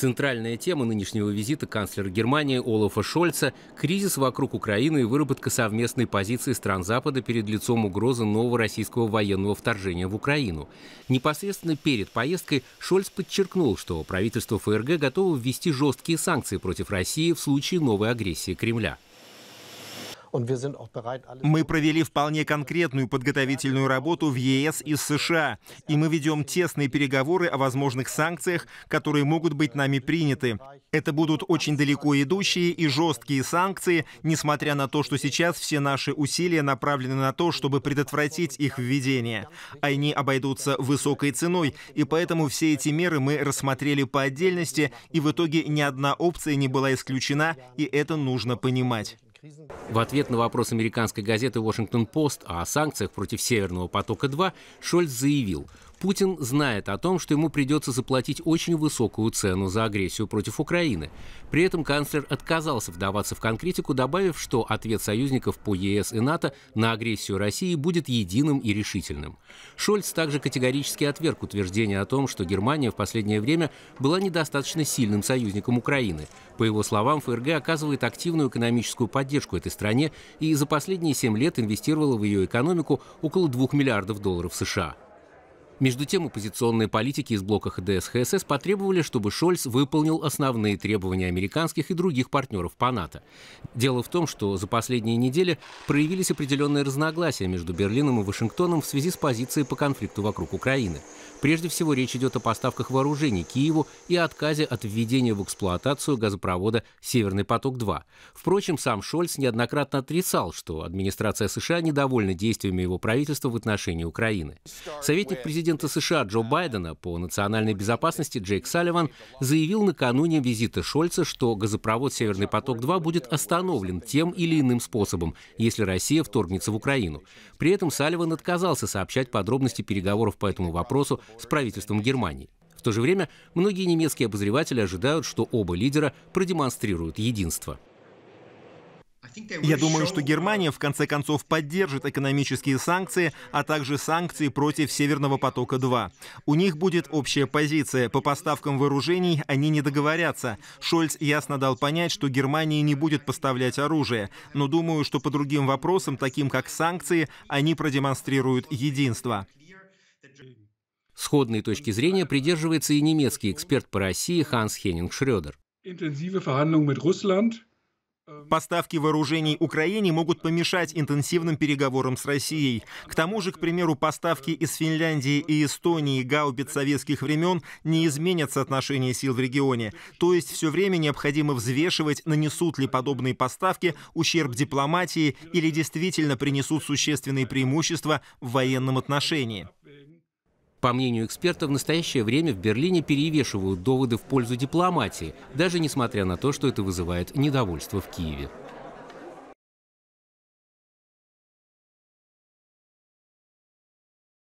Центральная тема нынешнего визита канцлера Германии Олафа Шольца – кризис вокруг Украины и выработка совместной позиции стран Запада перед лицом угрозы нового российского военного вторжения в Украину. Непосредственно перед поездкой Шольц подчеркнул, что правительство ФРГ готово ввести жесткие санкции против России в случае новой агрессии Кремля. Мы провели вполне конкретную подготовительную работу в ЕС и США, и мы ведем тесные переговоры о возможных санкциях, которые могут быть нами приняты. Это будут очень далеко идущие и жесткие санкции, несмотря на то, что сейчас все наши усилия направлены на то, чтобы предотвратить их введение. Они обойдутся высокой ценой, и поэтому все эти меры мы рассмотрели по отдельности, и в итоге ни одна опция не была исключена, и это нужно понимать. В ответ на вопрос американской газеты Washington Post о санкциях против «Северного потока-2» Шольц заявил – Путин знает о том, что ему придется заплатить очень высокую цену за агрессию против Украины. При этом канцлер отказался вдаваться в конкретику, добавив, что ответ союзников по ЕС и НАТО на агрессию России будет единым и решительным. Шольц также категорически отверг утверждение о том, что Германия в последнее время была недостаточно сильным союзником Украины. По его словам, ФРГ оказывает активную экономическую поддержку этой стране и за последние семь лет инвестировала в ее экономику около 2 миллиардов долларов США. Между тем, оппозиционные политики из блока ХДС-ХСС потребовали, чтобы Шольц выполнил основные требования американских и других партнеров по НАТО. Дело в том, что за последние недели проявились определенные разногласия между Берлином и Вашингтоном в связи с позицией по конфликту вокруг Украины. Прежде всего, речь идет о поставках вооружений Киеву и отказе от введения в эксплуатацию газопровода «Северный поток-2». Впрочем, сам Шольц неоднократно отрицал, что администрация США недовольна действиями его правительства в отношении Украины. Советник президента президента США Джо Байдена по национальной безопасности Джейк Салливан заявил накануне визита Шольца, что газопровод «Северный поток-2» будет остановлен тем или иным способом, если Россия вторгнется в Украину. При этом Салливан отказался сообщать подробности переговоров по этому вопросу с правительством Германии. В то же время многие немецкие обозреватели ожидают, что оба лидера продемонстрируют единство. Я думаю, что Германия в конце концов поддержит экономические санкции, а также санкции против Северного потока-2. У них будет общая позиция. По поставкам вооружений они не договорятся. Шольц ясно дал понять, что Германия не будет поставлять оружие. Но думаю, что по другим вопросам, таким как санкции, они продемонстрируют единство. Сходной точки зрения придерживается и немецкий эксперт по России Ханс Хенинг Шредер. Поставки вооружений Украине могут помешать интенсивным переговорам с Россией. К тому же, к примеру, поставки из Финляндии и Эстонии гаубиц советских времен не изменят соотношение сил в регионе. То есть все время необходимо взвешивать, нанесут ли подобные поставки ущерб дипломатии или действительно принесут существенные преимущества в военном отношении. По мнению эксперта, в настоящее время в Берлине перевешивают доводы в пользу дипломатии, даже несмотря на то, что это вызывает недовольство в Киеве.